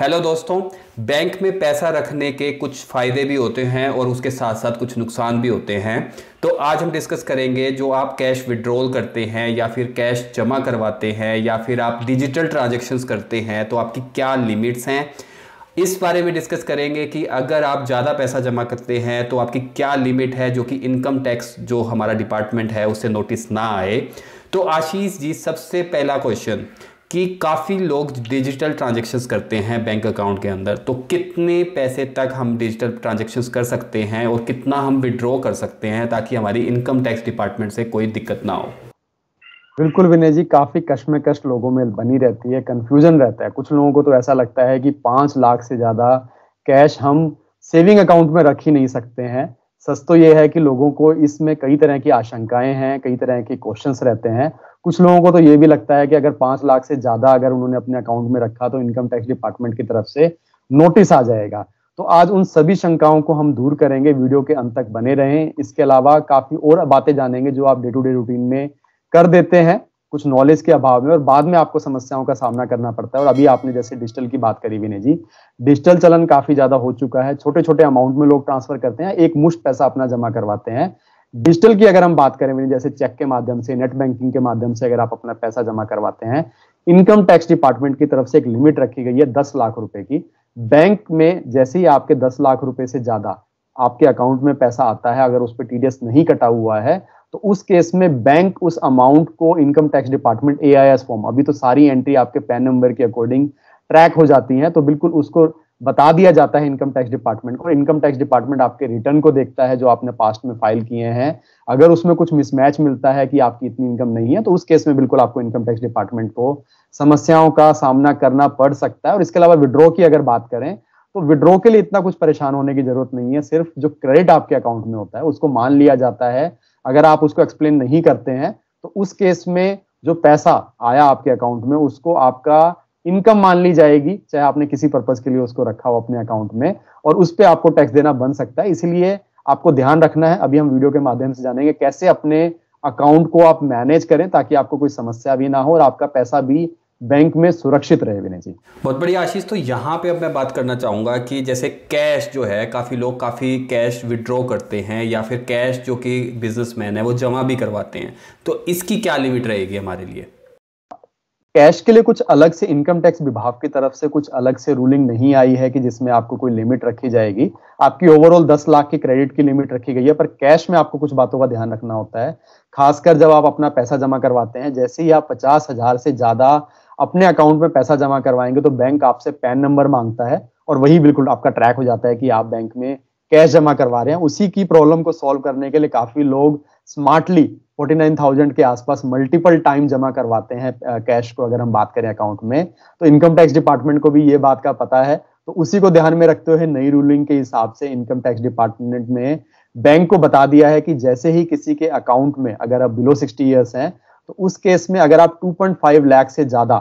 hello दोस्तों bank में पैसा रखने के कुछ फ़ायदे भी होते हैं और उसके साथ साथ कुछ नुकसान भी होते हैं तो आज हम डिस्कस करेंगे जो आप कैश विड्रॉल करते हैं या फिर कैश जमा करवाते हैं या फिर आप डिजिटल ट्रांजेक्शन्स करते हैं तो आपकी क्या लिमिट्स हैं इस बारे में डिस्कस करेंगे कि अगर आप ज़्यादा पैसा जमा करते हैं तो आपकी क्या लिमिट है जो कि इनकम टैक्स जो हमारा डिपार्टमेंट है उससे नोटिस ना आए तो आशीष जी सबसे पहला क्वेश्चन कि काफ़ी लोग डिजिटल ट्रांजेक्शन्स करते हैं बैंक अकाउंट के अंदर तो कितने पैसे तक हम डिजिटल ट्रांजेक्शन्स कर सकते हैं और कितना हम विड्रॉ कर सकते हैं ताकि हमारी इनकम टैक्स डिपार्टमेंट से कोई दिक्कत ना हो बिल्कुल विनय जी काफ़ी कश्मकश लोगों में बनी रहती है कन्फ्यूजन रहता है कुछ लोगों को तो ऐसा लगता है कि पाँच लाख से ज़्यादा कैश हम सेविंग अकाउंट में रख ही नहीं सकते हैं सच तो ये है कि लोगों को इसमें कई तरह की आशंकाएं हैं कई तरह के क्वेश्चंस रहते हैं कुछ लोगों को तो ये भी लगता है कि अगर पांच लाख से ज्यादा अगर उन्होंने अपने अकाउंट में रखा तो इनकम टैक्स डिपार्टमेंट की तरफ से नोटिस आ जाएगा तो आज उन सभी शंकाओं को हम दूर करेंगे वीडियो के अंत तक बने रहें इसके अलावा काफी और बातें जानेंगे जो आप डे टू डे रूटीन में कर देते हैं कुछ नॉलेज के अभाव में और बाद में आपको समस्याओं का सामना करना पड़ता है और अभी आपने जैसे डिजिटल की बात करी विनय जी डिजिटल चलन काफी ज्यादा हो चुका है छोटे छोटे अमाउंट में लोग ट्रांसफर करते हैं एक मुश्त पैसा अपना जमा करवाते हैं डिजिटल की अगर हम बात करें जैसे चेक के माध्यम से नेट बैंकिंग के माध्यम से अगर आप अपना पैसा जमा करवाते हैं इनकम टैक्स डिपार्टमेंट की तरफ से एक लिमिट रखी गई है दस लाख रुपए की बैंक में जैसे ही आपके दस लाख रुपए से ज्यादा आपके अकाउंट में पैसा आता है अगर उस पर टीडीएस नहीं कटा हुआ है तो उस केस में बैंक उस अमाउंट को income tax department a form अभी तो सारी एंट्री आपके पैन नंबर के अकॉर्डिंग ट्रैक हो जाती है तो बिल्कुल उसको बता दिया जाता है इनकम टैक्स डिपार्टमेंट को इनकम टैक्स डिपार्टमेंट आपके रिटर्न को देखता है जो आपने पास्ट में फाइल किए हैं अगर उसमें कुछ मिसमैच मिलता है कि आपकी इतनी इनकम नहीं है तो उस केस में बिल्कुल आपको इनकम टैक्स डिपार्टमेंट को समस्याओं का सामना करना पड़ सकता है और इसके अलावा विड्रॉ की अगर बात करें तो विड्रॉ के लिए इतना कुछ परेशान होने की जरूरत नहीं है सिर्फ जो क्रेडिट आपके अकाउंट में होता है उसको मान लिया जाता है अगर आप उसको एक्सप्लेन नहीं करते हैं तो उस केस में जो पैसा आया आपके अकाउंट में उसको आपका इनकम मान ली जाएगी चाहे आपने किसी पर्पज के लिए उसको रखा हो अपने अकाउंट में और उस पर आपको टैक्स देना बन सकता है इसलिए आपको ध्यान रखना है अभी हम वीडियो के माध्यम से जानेंगे कैसे अपने अकाउंट को आप मैनेज करें ताकि आपको कोई समस्या भी ना हो और आपका पैसा भी बैंक में सुरक्षित रहे विनय जी बहुत बढ़िया आशीष तो यहाँ पे अब मैं बात करना चाहूंगा कि जैसे कैश जो है काफ़ी लोग काफ़ी कैश विड्रॉ करते हैं या फिर कैश जो कि बिजनेसमैन है वो जमा भी करवाते हैं तो इसकी क्या लिमिट रहेगी हमारे लिए कैश के लिए कुछ अलग से इनकम टैक्स विभाग की तरफ से कुछ अलग से रूलिंग नहीं आई है कि जिसमें आपको कोई लिमिट रखी जाएगी आपकी ओवरऑल दस लाख की क्रेडिट की लिमिट रखी गई है पर कैश में आपको कुछ बातों का ध्यान रखना होता है खासकर जब आप अपना पैसा जमा करवाते हैं जैसे ही आप पचास हजार से ज्यादा अपने अकाउंट में पैसा जमा करवाएंगे तो बैंक आपसे पैन नंबर मांगता है और वही बिल्कुल आपका ट्रैक हो जाता है कि आप बैंक में कैश जमा करवा रहे हैं उसी की प्रॉब्लम को सॉल्व करने के लिए काफी लोग स्मार्टली 49,000 के आसपास मल्टीपल टाइम जमा करवाते हैं कैश को अगर हम बात करें अकाउंट में तो इनकम टैक्स डिपार्टमेंट को भी ये बात का पता है तो उसी को ध्यान में रखते हुए नई रूलिंग के हिसाब से इनकम टैक्स डिपार्टमेंट ने बैंक को बता दिया है कि जैसे ही किसी के अकाउंट में अगर आप बिलो सिक्सटी ईयर्स हैं तो उस केस में अगर आप 2.5 लाख से ज्यादा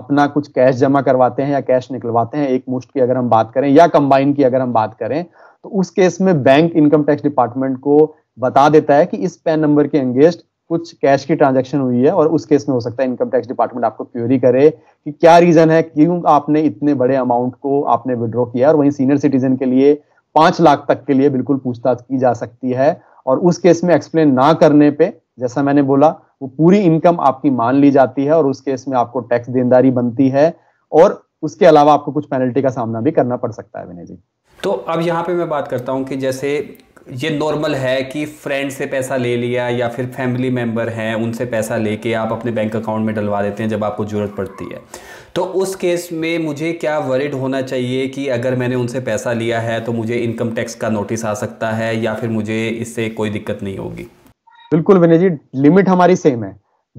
अपना कुछ कैश जमा करवाते हैं या कैश निकलवाते हैं एक मुश्त की अगर हम बात करें या कंबाइन की अगर हम बात करें तो उस केस में बैंक इनकम टैक्स डिपार्टमेंट को बता देता है कि इस पैन नंबर के अंगेस्ट कुछ कैश की ट्रांजेक्शन हुई है और उस केस में हो सकता है इनकम टैक्स डिपार्टमेंट आपको क्यूरी करे कि क्या रीजन है क्यों आपने इतने बड़े अमाउंट को आपने विड्रॉ किया और वहीं सीनियर सिटीजन के लिए पांच लाख तक के लिए बिल्कुल पूछताछ की जा सकती है और उस केस में एक्सप्लेन ना करने पे जैसा मैंने बोला वो पूरी इनकम आपकी मान ली जाती है और उस केस में आपको टैक्स देनदारी बनती है और उसके अलावा आपको कुछ पेनल्टी का सामना भी करना पड़ सकता है विनय जी तो अब यहाँ पे मैं बात करता हूँ कि जैसे ये नॉर्मल है कि फ्रेंड से पैसा ले लिया या फिर फैमिली मेम्बर हैं उनसे पैसा लेके आप अपने बैंक अकाउंट में डलवा देते हैं जब आपको ज़रूरत पड़ती है तो उस केस में मुझे क्या वरिड होना चाहिए कि अगर मैंने उनसे पैसा लिया है तो मुझे इनकम टैक्स का नोटिस आ सकता है या फिर मुझे इससे कोई दिक्कत नहीं होगी बिल्कुल विनय जी लिमिट हमारी सेम है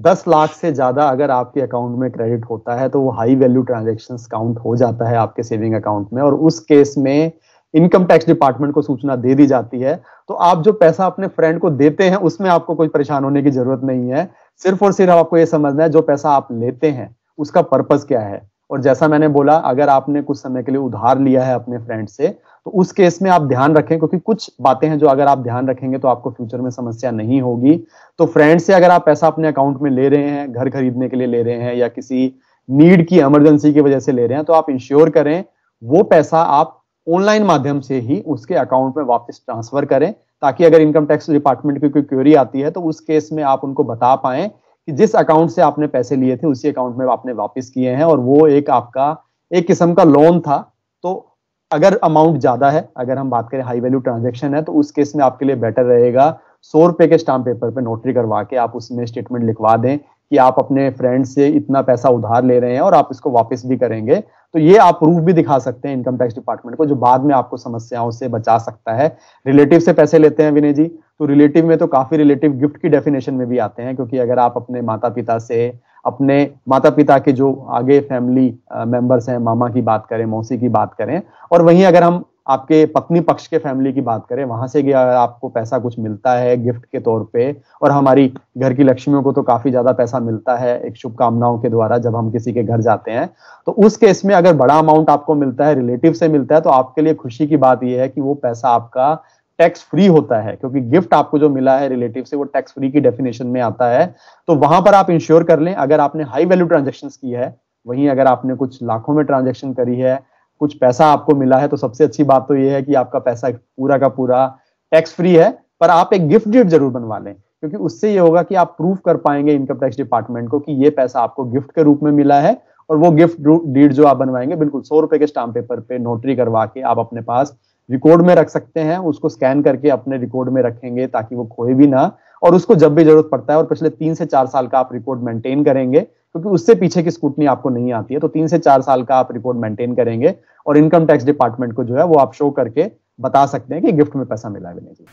दस लाख से ज्यादा अगर आपके अकाउंट में क्रेडिट होता है तो वो हाई वैल्यू ट्रांजेक्शन काउंट हो जाता है आपके सेविंग अकाउंट में और उस केस में इनकम टैक्स डिपार्टमेंट को सूचना दे दी जाती है तो आप जो पैसा अपने फ्रेंड को देते हैं उसमें आपको कोई परेशान होने की जरूरत नहीं है सिर्फ और सिर्फ आपको ये समझना है जो पैसा आप लेते हैं उसका पर्पज क्या है और जैसा मैंने बोला अगर आपने कुछ समय के लिए उधार लिया है अपने फ्रेंड से तो उस केस में आप ध्यान रखें क्योंकि कुछ बातें हैं जो अगर आप ध्यान रखेंगे तो आपको फ्यूचर में समस्या नहीं होगी तो फ्रेंड से अगर आप पैसा अपने अकाउंट में ले रहे हैं घर खरीदने के लिए ले रहे हैं या किसी नीड की इमरजेंसी की वजह से ले रहे हैं तो आप इंश्योर करें वो पैसा आप ऑनलाइन माध्यम से ही उसके अकाउंट में वापस ट्रांसफर करें ताकि अगर इनकम टैक्स डिपार्टमेंट की कोई क्वेरी आती है तो उस केस में आप उनको बता पाए कि जिस अकाउंट से आपने पैसे लिए थे उसी अकाउंट में आपने वापस किए हैं और वो एक आपका एक किस्म का लोन था तो अगर अमाउंट ज्यादा है अगर हम बात करें हाई वैल्यू ट्रांजेक्शन है तो उस केस में आपके लिए बेटर रहेगा सौ रुपए के स्टाम्प पेपर पे नोटरी करवा के आप उसमें स्टेटमेंट लिखवा दें कि आप अपने फ्रेंड से इतना पैसा उधार ले रहे हैं और आप इसको वापस भी करेंगे तो ये आप प्रूफ भी दिखा सकते हैं इनकम टैक्स डिपार्टमेंट को जो बाद में आपको समस्याओं से बचा सकता है रिलेटिव से पैसे लेते हैं विनय जी तो रिलेटिव में तो काफी रिलेटिव गिफ्ट की डेफिनेशन में भी आते हैं क्योंकि अगर आप अपने माता पिता से अपने माता पिता के जो आगे फैमिली मेंबर्स हैं मामा की बात करें मौसी की बात करें और वहीं अगर हम आपके पत्नी पक्ष के फैमिली की बात करें वहां से आपको पैसा कुछ मिलता है गिफ्ट के तौर पे और हमारी घर की लक्ष्मियों को तो काफी ज्यादा पैसा मिलता है एक शुभकामनाओं के द्वारा जब हम किसी के घर जाते हैं तो उस केस में अगर बड़ा अमाउंट आपको मिलता है रिलेटिव से मिलता है तो आपके लिए खुशी की बात यह है कि वो पैसा आपका टैक्स फ्री होता है क्योंकि गिफ्ट आपको जो मिला है रिलेटिव से वो टैक्स फ्री की डेफिनेशन में आता है तो वहां पर आप इंश्योर कर लें अगर आपने हाई वैल्यू ट्रांजेक्शन की है वहीं अगर आपने कुछ लाखों में ट्रांजेक्शन करी है कुछ पैसा आपको मिला है तो सबसे अच्छी बात तो ये है कि आपका पैसा पूरा का पूरा टैक्स फ्री है पर आप एक गिफ्ट डीड जरूर बनवा लें क्योंकि उससे ये होगा कि आप प्रूव कर पाएंगे इनकम टैक्स डिपार्टमेंट को कि ये पैसा आपको गिफ्ट के रूप में मिला है और वो गिफ्ट डीड जो आप बनवाएंगे बिल्कुल सौ रुपए के स्टाम्प पेपर पे नोटरी करवा के आप अपने पास रिकॉर्ड में रख सकते हैं उसको स्कैन करके अपने रिकॉर्ड में रखेंगे ताकि वो खोए भी ना और उसको जब भी जरूरत पड़ता है और पिछले तीन से चार साल का आप रिकॉर्ड मेंटेन करेंगे क्योंकि उससे पीछे की स्कूटनी आपको नहीं आती है तो तीन से चार साल का आप रिपोर्ट मेंटेन करेंगे और इनकम टैक्स डिपार्टमेंट को जो है वो आप शो करके बता सकते हैं कि गिफ्ट में पैसा मिला भी नहीं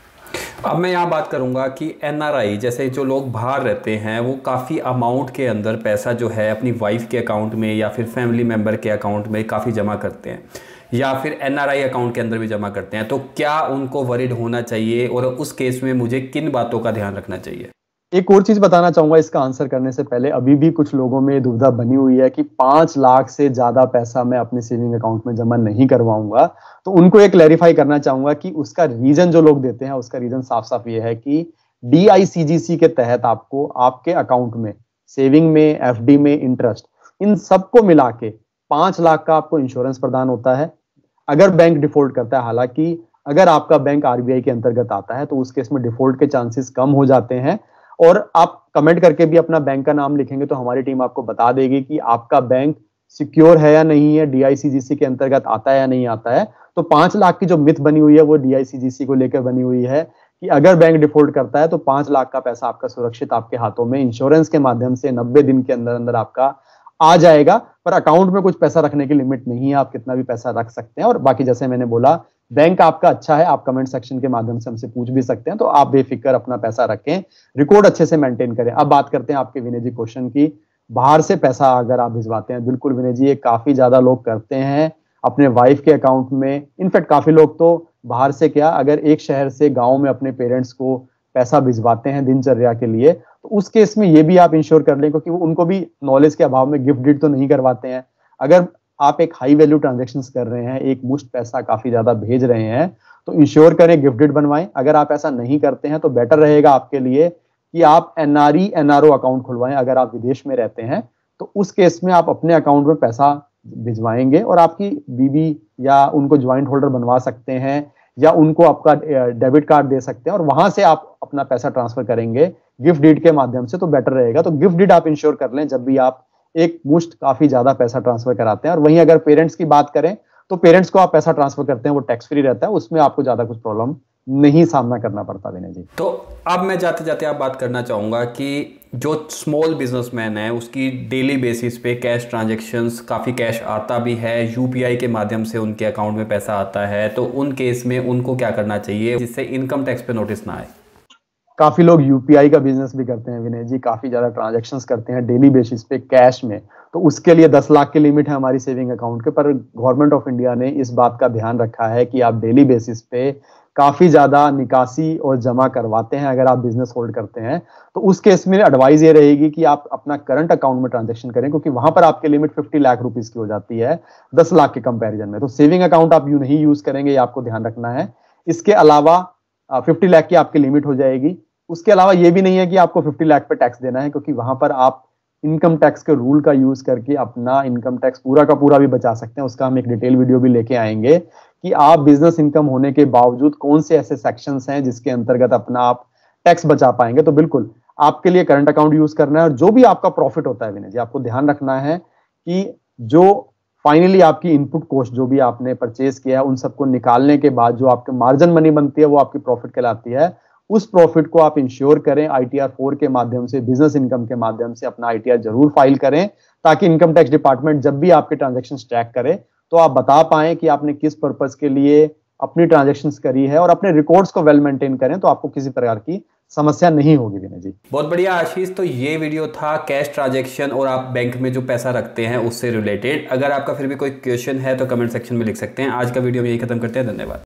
अब मैं यहाँ बात करूंगा कि एनआरआई जैसे जो लोग बाहर रहते हैं वो काफ़ी अमाउंट के अंदर पैसा जो है अपनी वाइफ के अकाउंट में या फिर फैमिली मेंबर के अकाउंट में काफ़ी जमा करते हैं या फिर एन अकाउंट के अंदर भी जमा करते हैं तो क्या उनको वरिड होना चाहिए और उस केस में मुझे किन बातों का ध्यान रखना चाहिए एक और चीज बताना चाहूंगा इसका आंसर करने से पहले अभी भी कुछ लोगों में दुविधा बनी हुई है कि पांच लाख से ज्यादा पैसा मैं अपने सेविंग अकाउंट में जमा नहीं करवाऊंगा तो उनको ये क्लैरिफाई करना चाहूंगा कि उसका रीजन जो लोग देते हैं उसका रीजन साफ साफ ये है कि डी के तहत आपको आपके अकाउंट में सेविंग में एफ में इंटरेस्ट इन सबको मिला के पांच लाख का आपको इंश्योरेंस प्रदान होता है अगर बैंक डिफॉल्ट करता है हालांकि अगर आपका बैंक आरबीआई के अंतर्गत आता है तो उस केस में डिफॉल्ट के चांसेस कम हो जाते हैं और आप कमेंट करके भी अपना बैंक का नाम लिखेंगे तो हमारी टीम आपको बता देगी कि आपका बैंक सिक्योर है या नहीं है डीआईसीजीसी के अंतर्गत आता है या नहीं आता है तो पांच लाख की जो मिथ बनी हुई है वो डीआईसीजीसी को लेकर बनी हुई है कि अगर बैंक डिफॉल्ट करता है तो पांच लाख का पैसा आपका सुरक्षित आपके हाथों में इंश्योरेंस के माध्यम से नब्बे दिन के अंदर अंदर आपका आ जाएगा पर अकाउंट में कुछ पैसा रखने की लिमिट नहीं है आप कितना भी पैसा रख सकते हैं और बाकी जैसे मैंने बोला बैंक आपका अच्छा है आप कमेंट सेक्शन के माध्यम से हमसे पूछ भी सकते हैं तो आप बेफिक्र अपना पैसा रखें रिकॉर्ड अच्छे से मेंटेन करें अब बात करते हैं आपके विनय जी क्वेश्चन की बाहर से पैसा अगर आप भिजवाते हैं बिल्कुल विनय जी ये काफी ज्यादा लोग करते हैं अपने वाइफ के अकाउंट में इनफैक्ट काफी लोग तो बाहर से क्या अगर एक शहर से गाँव में अपने पेरेंट्स को पैसा भिजवाते हैं दिनचर्या के लिए तो उस केस में ये भी आप इंश्योर कर लें क्योंकि उनको भी नॉलेज के अभाव में गिफ्ट डिट तो नहीं करवाते हैं अगर आप एक हाई वैल्यू ट्रांजेक्शन कर रहे हैं एक मुश्त पैसा काफी ज्यादा भेज रहे हैं तो इंश्योर करें गिफ्टेड बनवाएं अगर आप ऐसा नहीं करते हैं तो बेटर रहेगा आपके लिए कि आप एनआरई एनआरओ अकाउंट खुलवाएं अगर आप विदेश में रहते हैं तो उस केस में आप अपने अकाउंट में पैसा भिजवाएंगे और आपकी बीबी या उनको ज्वाइंट होल्डर बनवा सकते हैं या उनको आपका डेबिट कार्ड दे सकते हैं और वहां से आप अपना पैसा ट्रांसफर करेंगे गिफ्ट डीड के माध्यम से तो बेटर रहेगा तो गिफ्ट डीड आप इंश्योर कर लें जब भी आप एक मुश्त काफी ज्यादा पैसा ट्रांसफर कराते हैं और वहीं अगर पेरेंट्स की बात करें तो पेरेंट्स को आप पैसा ट्रांसफर करते हैं वो टैक्स फ्री रहता है उसमें आपको ज्यादा कुछ प्रॉब्लम नहीं सामना करना पड़ता विनय जी तो अब मैं जाते जाते आप बात करना चाहूंगा कि जो स्मॉल बिजनेसमैन है उसकी डेली बेसिस पे कैश ट्रांजैक्शंस काफ़ी कैश आता भी है यू के माध्यम से उनके अकाउंट में पैसा आता है तो उन केस में उनको क्या करना चाहिए जिससे इनकम टैक्स पे नोटिस ना आए काफी लोग यूपीआई का बिजनेस भी करते हैं विनय जी काफी ज्यादा ट्रांजेक्शन करते हैं डेली बेसिस पे कैश में तो उसके लिए दस लाख की लिमिट है हमारी सेविंग अकाउंट के पर गवर्नमेंट ऑफ इंडिया ने इस बात का ध्यान रखा है कि आप डेली बेसिस पे काफी ज्यादा निकासी और जमा करवाते हैं अगर आप बिजनेस होल्ड करते हैं तो उस केस में एडवाइस ये रहेगी कि आप अपना करंट अकाउंट में ट्रांजेक्शन करें क्योंकि वहां पर आपकी लिमिट 50 लाख रुपीज की हो जाती है 10 लाख के कंपैरिजन में तो सेविंग अकाउंट आप यू नहीं यूज करेंगे ये आपको ध्यान रखना है इसके अलावा फिफ्टी लाख की आपकी लिमिट हो जाएगी उसके अलावा ये भी नहीं है कि आपको फिफ्टी लाख पे टैक्स देना है क्योंकि वहां पर आप इनकम टैक्स के रूल का यूज करके अपना इनकम टैक्स पूरा का पूरा भी बचा सकते हैं उसका हम एक डिटेल वीडियो भी लेके आएंगे कि आप बिजनेस इनकम होने के बावजूद कौन से ऐसे सेक्शंस हैं जिसके अंतर्गत अपना आप टैक्स बचा पाएंगे तो बिल्कुल आपके लिए करंट अकाउंट यूज करना है और जो भी आपका प्रॉफिट होता है विनय जी आपको ध्यान रखना है कि जो फाइनली आपकी इनपुट कॉस्ट जो भी आपने परचेज किया है उन सबको निकालने के बाद जो आपके मार्जिन मनी बनती है वो आपकी प्रॉफिट कहलाती है उस प्रॉफिट को आप इंश्योर करें आईटीआर फोर के माध्यम से बिजनेस इनकम के माध्यम से अपना आईटीआर जरूर फाइल करें ताकि इनकम टैक्स डिपार्टमेंट जब भी आपके ट्रांजेक्शन ट्रैक करे तो आप बता पाए कि आपने किस पर्पज के लिए अपनी ट्रांजेक्शन करी है और अपने रिकॉर्ड्स को वेल मेंटेन करें तो आपको किसी प्रकार की समस्या नहीं होगी विनय जी बहुत बढ़िया आशीष तो ये वीडियो था कैश ट्रांजेक्शन और आप बैंक में जो पैसा रखते हैं उससे रिलेटेड अगर आपका फिर भी कोई क्वेश्चन है तो कमेंट सेक्शन में लिख सकते हैं आज का वीडियो में यही खत्म करते हैं धन्यवाद